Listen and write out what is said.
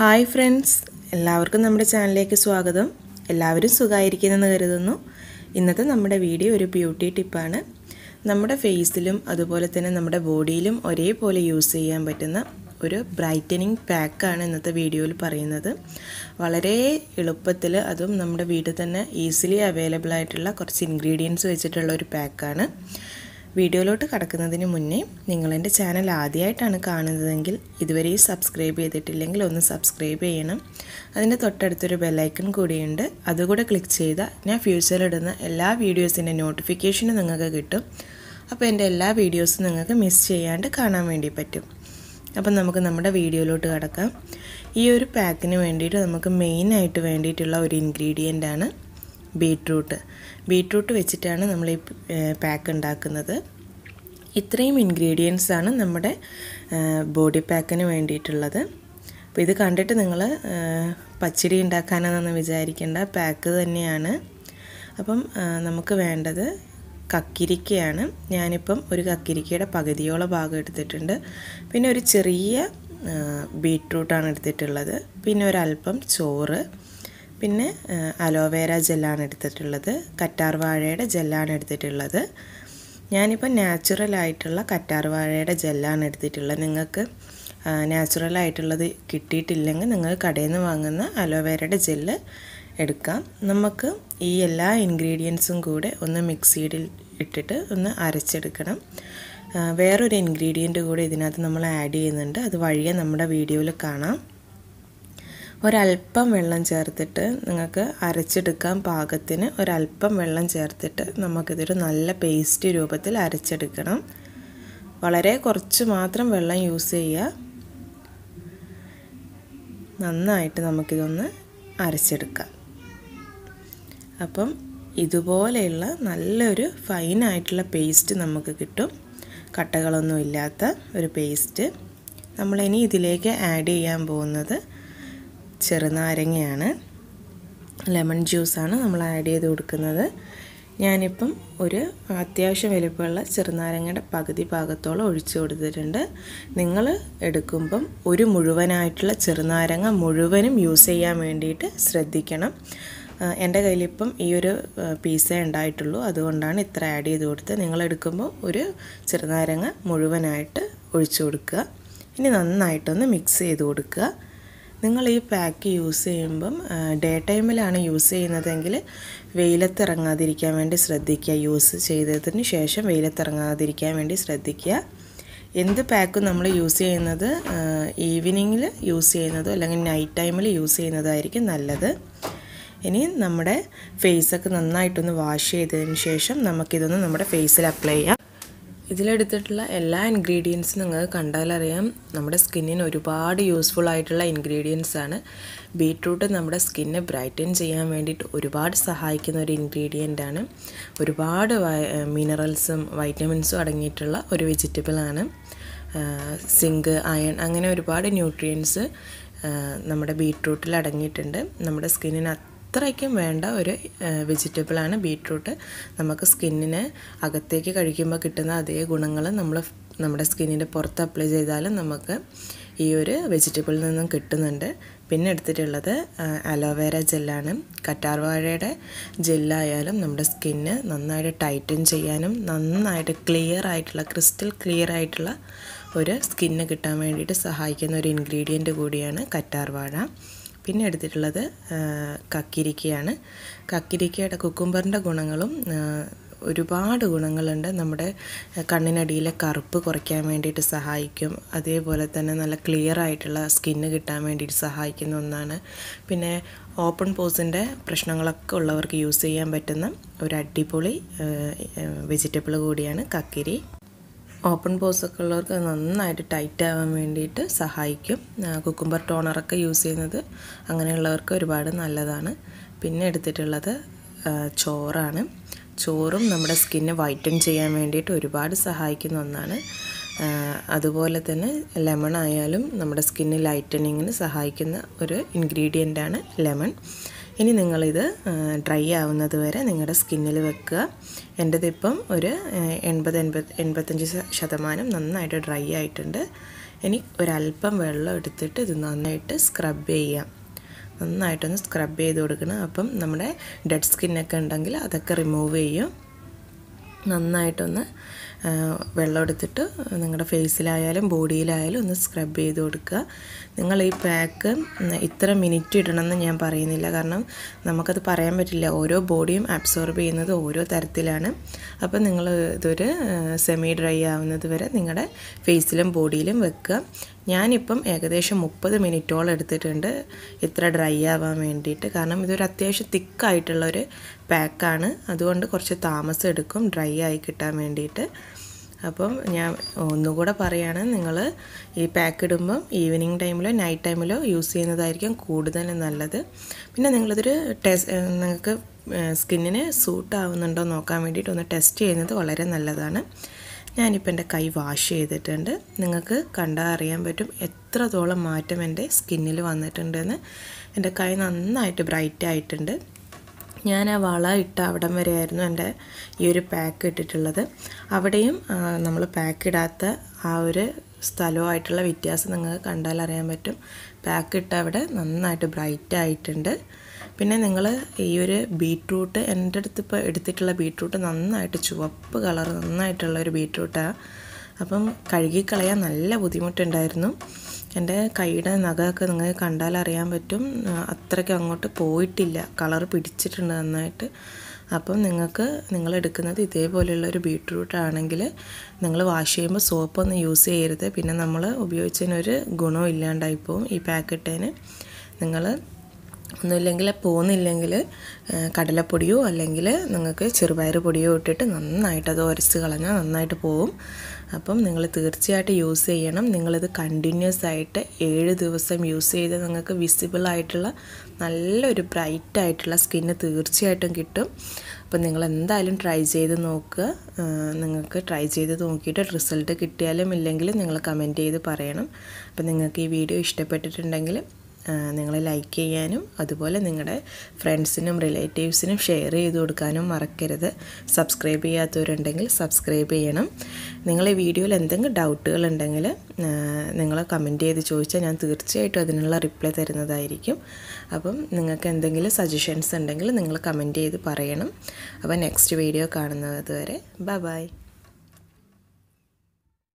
hi friends എല്ലാവർക്കും നമ്മുടെ ചാനലിലേക്ക് സ്വാഗതം എല്ലാവരും സുഖമായിരിക്കുന്നെന്ന് കരുതുന്നു ഇന്നത്തെ നമ്മുടെ വീഡിയോ ഒരു ബ്യൂട്ടി ടിപ്പാണ് നമ്മുടെ ഫേസിലും അതുപോലെ തന്നെ നമ്മുടെ ബോഡിയിലും ഒരേപോലെ യൂസ് ചെയ്യാൻ പറ്റുന്ന ഒരു ബ്രൈറ്റനിങ് പാക്കാണ് ഇന്നത്തെ വീഡിയോയിൽ പറയുന്നത് വളരെ എളുപ്പത്തിൽ അതും നമ്മുടെ വീട്ടിൽ തന്നെ ഈസിലി അവൈലബിൾ ആയിട്ടുള്ള കുറച്ച് ഇൻഗ്രീഡിയൻസ് വെച്ചിട്ടുള്ള ഒരു പാക്കാണ് വീഡിയോയിലോട്ട് കടക്കുന്നതിന് മുന്നേ നിങ്ങളെൻ്റെ ചാനൽ ആദ്യമായിട്ടാണ് കാണുന്നതെങ്കിൽ ഇതുവരെയും സബ്സ്ക്രൈബ് ചെയ്തിട്ടില്ലെങ്കിൽ ഒന്ന് സബ്സ്ക്രൈബ് ചെയ്യണം അതിൻ്റെ തൊട്ടടുത്തൊരു ബെല്ലൈക്കൺ കൂടിയുണ്ട് അതുകൂടെ ക്ലിക്ക് ചെയ്താൽ ഞാൻ ഫ്യൂച്ചറിലിടുന്ന എല്ലാ വീഡിയോസിൻ്റെ നോട്ടിഫിക്കേഷനും നിങ്ങൾക്ക് കിട്ടും അപ്പോൾ എൻ്റെ എല്ലാ വീഡിയോസും നിങ്ങൾക്ക് മിസ് ചെയ്യാണ്ട് കാണാൻ വേണ്ടി പറ്റും അപ്പം നമുക്ക് നമ്മുടെ വീഡിയോയിലോട്ട് കടക്കാം ഈ ഒരു പാക്കിന് വേണ്ടിയിട്ട് നമുക്ക് മെയിനായിട്ട് വേണ്ടിയിട്ടുള്ള ഒരു ഇൻഗ്രീഡിയൻ്റ് ആണ് ബീട്രൂട്ട് ബീട്രൂട്ട് വെച്ചിട്ടാണ് നമ്മൾ ഈ പാക്ക് ഉണ്ടാക്കുന്നത് ഇത്രയും ഇൻഗ്രീഡിയൻസ് ആണ് നമ്മുടെ ബോഡി പാക്കിന് വേണ്ടിയിട്ടുള്ളത് അപ്പോൾ ഇത് കണ്ടിട്ട് നിങ്ങൾ പച്ചടി ഉണ്ടാക്കാനാണെന്നൊന്നും വിചാരിക്കേണ്ട പാക്ക് തന്നെയാണ് അപ്പം നമുക്ക് വേണ്ടത് കക്കിരിക്കയാണ് ഞാനിപ്പം ഒരു കക്കിരിക്കയുടെ പകുതിയോളം ഭാഗം എടുത്തിട്ടുണ്ട് പിന്നെ ഒരു ചെറിയ ബീട്രൂട്ടാണ് എടുത്തിട്ടുള്ളത് പിന്നെ ഒരല്പം ചോറ് പിന്നെ അലോവേര ജെല്ലാണ് എടുത്തിട്ടുള്ളത് കറ്റാർ വാഴയുടെ ജെല്ലാണ് എടുത്തിട്ടുള്ളത് ഞാനിപ്പോൾ നാച്ചുറൽ ആയിട്ടുള്ള കറ്റാർ വാഴയുടെ ജെല്ലാണ് എടുത്തിട്ടുള്ളത് നിങ്ങൾക്ക് നാച്ചുറൽ കിട്ടിയിട്ടില്ലെങ്കിൽ നിങ്ങൾ കടയിൽ നിന്ന് വാങ്ങുന്ന അലോവേരയുടെ ജെല്ല് എടുക്കാം നമുക്ക് ഈ എല്ലാ ഇൻഗ്രീഡിയൻസും കൂടെ ഒന്ന് മിക്സിയിൽ ഇട്ടിട്ട് ഒന്ന് അരച്ചെടുക്കണം വേറൊരു ഇൻഗ്രീഡിയൻറ്റ് കൂടെ ഇതിനകത്ത് നമ്മൾ ആഡ് ചെയ്യുന്നുണ്ട് അത് വഴിയെ നമ്മുടെ വീഡിയോയിൽ കാണാം ഒരല്പം വെള്ളം ചേർത്തിട്ട് നിങ്ങൾക്ക് അരച്ചെടുക്കാൻ പാകത്തിന് ഒരല്പം വെള്ളം ചേർത്തിട്ട് നമുക്കിതൊരു നല്ല പേസ്റ്റ് രൂപത്തിൽ അരച്ചെടുക്കണം വളരെ കുറച്ച് മാത്രം വെള്ളം യൂസ് ചെയ്യുക നന്നായിട്ട് നമുക്കിതൊന്ന് അരച്ചെടുക്കാം അപ്പം ഇതുപോലെയുള്ള നല്ലൊരു ഫൈനായിട്ടുള്ള പേസ്റ്റ് നമുക്ക് കിട്ടും കട്ടകളൊന്നും ഇല്ലാത്ത ഒരു പേസ്റ്റ് നമ്മളിനി ഇതിലേക്ക് ആഡ് ചെയ്യാൻ പോകുന്നത് ചെറുനാരങ്ങയാണ് ലെമൺ ജ്യൂസാണ് നമ്മൾ ആഡ് ചെയ്ത് കൊടുക്കുന്നത് ഞാനിപ്പം ഒരു അത്യാവശ്യം വലിപ്പമുള്ള ചെറുനാരങ്ങയുടെ പകുതി ഭാഗത്തോളം ഒഴിച്ചു കൊടുത്തിട്ടുണ്ട് നിങ്ങൾ എടുക്കുമ്പം ഒരു മുഴുവനായിട്ടുള്ള ചെറുനാരങ്ങ മുഴുവനും യൂസ് ചെയ്യാൻ വേണ്ടിയിട്ട് ശ്രദ്ധിക്കണം എൻ്റെ കയ്യിലിപ്പം ഈ ഒരു പീസേ ഉണ്ടായിട്ടുള്ളൂ അതുകൊണ്ടാണ് ഇത്ര ആഡ് ചെയ്ത് കൊടുത്തത് നിങ്ങൾ എടുക്കുമ്പോൾ ഒരു ചെറുനാരങ്ങ മുഴുവനായിട്ട് ഒഴിച്ചു കൊടുക്കുക ഇനി നന്നായിട്ടൊന്ന് മിക്സ് ചെയ്ത് കൊടുക്കുക നിങ്ങൾ ഈ പാക്ക് യൂസ് ചെയ്യുമ്പം ഡേ ടൈമിലാണ് യൂസ് ചെയ്യുന്നതെങ്കിൽ വെയിലത്തിറങ്ങാതിരിക്കാൻ വേണ്ടി ശ്രദ്ധിക്കുക യൂസ് ചെയ്തതിന് ശേഷം വെയിലത്തിറങ്ങാതിരിക്കാൻ വേണ്ടി ശ്രദ്ധിക്കുക എന്ത് പാക്കും നമ്മൾ യൂസ് ചെയ്യുന്നത് ഈവനിങ്ങിൽ യൂസ് ചെയ്യുന്നതോ അല്ലെങ്കിൽ നൈറ്റ് ടൈമിൽ യൂസ് ചെയ്യുന്നതായിരിക്കും നല്ലത് ഇനി നമ്മുടെ ഫേസൊക്കെ നന്നായിട്ടൊന്ന് വാഷ് ചെയ്തതിന് ശേഷം നമുക്കിതൊന്ന് നമ്മുടെ ഫേസിൽ അപ്ലൈ ചെയ്യാം ഇതിലെടുത്തിട്ടുള്ള എല്ലാ ഇൻഗ്രീഡിയൻസും നിങ്ങൾക്ക് കണ്ടാലറിയാം നമ്മുടെ സ്കിന്നിന് ഒരുപാട് യൂസ്ഫുൾ ആയിട്ടുള്ള ഇൻഗ്രീഡിയൻസ് ആണ് ബീട്രൂട്ട് നമ്മുടെ സ്കിന്നെ ബ്രൈറ്റൻ ചെയ്യാൻ വേണ്ടിയിട്ട് ഒരുപാട് സഹായിക്കുന്ന ഒരു ഇൻഗ്രീഡിയൻ്റ് ആണ് ഒരുപാട് മിനറൽസും വൈറ്റമിൻസും അടങ്ങിയിട്ടുള്ള ഒരു വെജിറ്റബിൾ ആണ് സിങ്ക് അയൺ അങ്ങനെ ഒരുപാട് ന്യൂട്രിയൻസ് നമ്മുടെ ബീട്രൂട്ടിൽ അടങ്ങിയിട്ടുണ്ട് നമ്മുടെ സ്കിന്നിന് അത്രയ്ക്കും വേണ്ട ഒരു വെജിറ്റബിളാണ് ബീട്രൂട്ട് നമുക്ക് സ്കിന്നിന് അകത്തേക്ക് കഴിക്കുമ്പോൾ കിട്ടുന്ന അതേ ഗുണങ്ങൾ നമ്മൾ നമ്മുടെ സ്കിന്നിൻ്റെ പുറത്ത് അപ്ലൈ ചെയ്താലും നമുക്ക് ഈ ഒരു വെജിറ്റബിളിൽ നിന്നും കിട്ടുന്നുണ്ട് പിന്നെ എടുത്തിട്ടുള്ളത് അലോവേര ജെല്ലാണ് കറ്റാർവാഴയുടെ ജെല്ലായാലും നമ്മുടെ സ്കിന്ന് നന്നായിട്ട് ടൈറ്റൻ ചെയ്യാനും നന്നായിട്ട് ക്ലിയർ ആയിട്ടുള്ള ക്രിസ്റ്റൽ ക്ലിയർ ആയിട്ടുള്ള ഒരു സ്കിന്ന് കിട്ടാൻ വേണ്ടിയിട്ട് സഹായിക്കുന്ന ഒരു ഇൻഗ്രീഡിയൻറ്റ് കൂടിയാണ് കറ്റാർവാഴ പിന്നെ എടുത്തിട്ടുള്ളത് കക്കിരിക്കയാണ് കക്കിരിക്കയുടെ കുക്കുംബറിൻ്റെ ഗുണങ്ങളും ഒരുപാട് ഗുണങ്ങളുണ്ട് നമ്മുടെ കണ്ണിനടിയിലെ കറുപ്പ് കുറയ്ക്കാൻ വേണ്ടിയിട്ട് സഹായിക്കും അതേപോലെ തന്നെ നല്ല ക്ലിയർ ആയിട്ടുള്ള സ്കിന്ന് കിട്ടാൻ വേണ്ടിയിട്ട് സഹായിക്കുന്ന ഒന്നാണ് പിന്നെ ഓപ്പൺ പോസിൻ്റെ പ്രശ്നങ്ങളൊക്കെ ഉള്ളവർക്ക് യൂസ് ചെയ്യാൻ പറ്റുന്ന ഒരു അടിപൊളി വെജിറ്റബിൾ കൂടിയാണ് കക്കിരി ഓപ്പൺ പോസൊക്കെ ഉള്ളവർക്ക് നന്നായിട്ട് ടൈറ്റ് ആവാൻ വേണ്ടിയിട്ട് സഹായിക്കും കുക്കുംബർ ടോണറൊക്കെ യൂസ് ചെയ്യുന്നത് അങ്ങനെയുള്ളവർക്ക് ഒരുപാട് നല്ലതാണ് പിന്നെ എടുത്തിട്ടുള്ളത് ചോറാണ് ചോറും നമ്മുടെ സ്കിന്നെ വൈറ്റൻ ചെയ്യാൻ വേണ്ടിയിട്ട് ഒരുപാട് സഹായിക്കുന്ന ഒന്നാണ് അതുപോലെ തന്നെ ലെമൺ ആയാലും നമ്മുടെ സ്കിന്നിൽ ലൈറ്റനിങ്ങിന് സഹായിക്കുന്ന ഒരു ഇൻഗ്രീഡിയൻ്റാണ് ലെമൺ ഇനി നിങ്ങളിത് ഡ്രൈ ആവുന്നത് വരെ നിങ്ങളുടെ സ്കിന്നിൽ വെക്കുക എൻ്റെതിപ്പം ഒരു എൺപത് എൺപത് എൺപത്തഞ്ച് ശതമാനം നന്നായിട്ട് ഡ്രൈ ആയിട്ടുണ്ട് ഇനി ഒരല്പം വെള്ളം എടുത്തിട്ട് ഇത് നന്നായിട്ട് സ്ക്രബ് ചെയ്യാം നന്നായിട്ടൊന്ന് സ്ക്രബ് ചെയ്ത് കൊടുക്കണം അപ്പം നമ്മുടെ ഡെഡ് സ്കിന്നൊക്കെ ഉണ്ടെങ്കിൽ അതൊക്കെ റിമൂവ് ചെയ്യും നന്നായിട്ടൊന്ന് വെള്ളം എടുത്തിട്ട് നിങ്ങളുടെ ഫേസിലായാലും ബോഡിയിലായാലും ഒന്ന് സ്ക്രബ് ചെയ്ത് കൊടുക്കുക നിങ്ങൾ ഈ പാക്ക് ഇത്ര മിനിറ്റ് ഇടണമെന്ന് ഞാൻ പറയുന്നില്ല കാരണം നമുക്കത് പറയാൻ പറ്റില്ല ഓരോ ബോഡിയും അബ്സോർബ് ചെയ്യുന്നത് ഓരോ തരത്തിലാണ് അപ്പോൾ നിങ്ങൾ ഇതൊരു സെമി ഡ്രൈ ആവുന്നത് വരെ നിങ്ങളുടെ ഫേസിലും ബോഡിയിലും വെക്കുക ഞാനിപ്പം ഏകദേശം മുപ്പത് മിനിറ്റോളം എടുത്തിട്ടുണ്ട് ഇത്ര ഡ്രൈ ആവാൻ വേണ്ടിയിട്ട് കാരണം ഇതൊരു അത്യാവശ്യം തിക്കായിട്ടുള്ളൊരു പാക്കാണ് അതുകൊണ്ട് കുറച്ച് താമസം എടുക്കും ഡ്രൈ ആയി കിട്ടാൻ വേണ്ടിയിട്ട് അപ്പം ഞാൻ ഒന്നുകൂടെ പറയുകയാണ് നിങ്ങൾ ഈ പാക്ക് ഇടുമ്പം ഈവനിങ് ടൈമിലോ നൈറ്റ് ടൈമിലോ യൂസ് ചെയ്യുന്നതായിരിക്കും കൂടുതൽ നല്ലത് പിന്നെ നിങ്ങളിതൊരു ടെസ്റ്റ് നിങ്ങൾക്ക് സ്കിന്നിന് സൂട്ട് ആവുന്നുണ്ടോ നോക്കാൻ വേണ്ടിയിട്ട് ഒന്ന് ടെസ്റ്റ് ചെയ്യുന്നത് വളരെ നല്ലതാണ് ഞാനിപ്പോൾ എൻ്റെ കൈ വാഷ് ചെയ്തിട്ടുണ്ട് നിങ്ങൾക്ക് കണ്ടാൽ അറിയാൻ പറ്റും എത്രത്തോളം മാറ്റം എൻ്റെ സ്കിന്നിൽ വന്നിട്ടുണ്ടെന്ന് എൻ്റെ കൈ നന്നായിട്ട് ബ്രൈറ്റ് ആയിട്ടുണ്ട് ഞാൻ ആ വള ഇട്ട അവിടം വരെയായിരുന്നു എൻ്റെ ഈ ഒരു പാക്ക് ഇട്ടിട്ടുള്ളത് അവിടെയും നമ്മൾ പാക്ക് ഇടാത്ത ആ ഒരു സ്ഥലവുമായിട്ടുള്ള വ്യത്യാസം നിങ്ങൾക്ക് കണ്ടാൽ അറിയാൻ പറ്റും പാക്ക് ഇട്ട അവിടെ നന്നായിട്ട് ബ്രൈറ്റ് ആയിട്ടുണ്ട് പിന്നെ നിങ്ങൾ ഈ ഒരു ബീട്രൂട്ട് എൻ്റെ അടുത്ത് ഇപ്പോൾ എടുത്തിട്ടുള്ള ബീട്രൂട്ട് നന്നായിട്ട് ചുവപ്പ് കളർ നന്നായിട്ടുള്ള ഒരു ബീട്രൂട്ടാണ് അപ്പം കഴുകിക്കളയാൻ നല്ല ബുദ്ധിമുട്ടുണ്ടായിരുന്നു എൻ്റെ കൈയുടെ നഖമൊക്കെ നിങ്ങൾ കണ്ടാൽ അറിയാൻ പറ്റും അത്രയ്ക്ക് അങ്ങോട്ട് പോയിട്ടില്ല കളർ പിടിച്ചിട്ടുണ്ട് നന്നായിട്ട് അപ്പം നിങ്ങൾക്ക് നിങ്ങൾ എടുക്കുന്നത് ഇതേപോലെയുള്ള ഒരു ബീട്രൂട്ട് ആണെങ്കിൽ നിങ്ങൾ വാഷ് ചെയ്യുമ്പോൾ സോപ്പൊന്നും യൂസ് ചെയ്യരുത് പിന്നെ നമ്മൾ ഉപയോഗിച്ചതിനൊരു ഗുണവും ഇല്ലാണ്ടായിപ്പോവും ഈ പാക്കറ്റേന് നിങ്ങൾ ഒന്നുമില്ലെങ്കിൽ പോകുന്നില്ലെങ്കിൽ കടലപ്പൊടിയോ അല്ലെങ്കിൽ നിങ്ങൾക്ക് ചെറുപയർ പൊടിയോ ഇട്ടിട്ട് നന്നായിട്ട് അത് ഉരച്ച് കളഞ്ഞാൽ നന്നായിട്ട് പോവും അപ്പം നിങ്ങൾ തീർച്ചയായിട്ടും യൂസ് ചെയ്യണം നിങ്ങളിത് കണ്ടിന്യൂസ് ആയിട്ട് ഏഴ് ദിവസം യൂസ് ചെയ്ത് നിങ്ങൾക്ക് വിസിബിൾ ആയിട്ടുള്ള നല്ലൊരു ബ്രൈറ്റ് ആയിട്ടുള്ള സ്കിന്ന് തീർച്ചയായിട്ടും കിട്ടും അപ്പം നിങ്ങൾ എന്തായാലും ട്രൈ ചെയ്ത് നോക്കുക നിങ്ങൾക്ക് ട്രൈ ചെയ്ത് നോക്കിയിട്ട് റിസൾട്ട് കിട്ടിയാലും ഇല്ലെങ്കിലും നിങ്ങൾ കമൻറ്റ് ചെയ്ത് പറയണം അപ്പം നിങ്ങൾക്ക് ഈ വീഡിയോ ഇഷ്ടപ്പെട്ടിട്ടുണ്ടെങ്കിൽ നിങ്ങൾ ലൈക്ക് ചെയ്യാനും അതുപോലെ നിങ്ങളുടെ ഫ്രണ്ട്സിനും റിലേറ്റീവ്സിനും ഷെയർ ചെയ്ത് കൊടുക്കാനും മറക്കരുത് സബ്സ്ക്രൈബ് ചെയ്യാത്തവരുണ്ടെങ്കിൽ സബ്സ്ക്രൈബ് ചെയ്യണം നിങ്ങൾ ഈ വീഡിയോയിൽ എന്തെങ്കിലും ഡൗട്ടുകൾ ഉണ്ടെങ്കിൽ നിങ്ങൾ കമൻറ്റ് ചെയ്ത് ചോദിച്ചാൽ ഞാൻ തീർച്ചയായിട്ടും അതിനുള്ള റിപ്ലൈ തരുന്നതായിരിക്കും അപ്പം നിങ്ങൾക്ക് എന്തെങ്കിലും സജഷൻസ് ഉണ്ടെങ്കിൽ നിങ്ങൾ കമൻറ്റ് ചെയ്ത് പറയണം അപ്പോൾ നെക്സ്റ്റ് വീഡിയോ കാണുന്നത് വരെ ബൈ ബൈ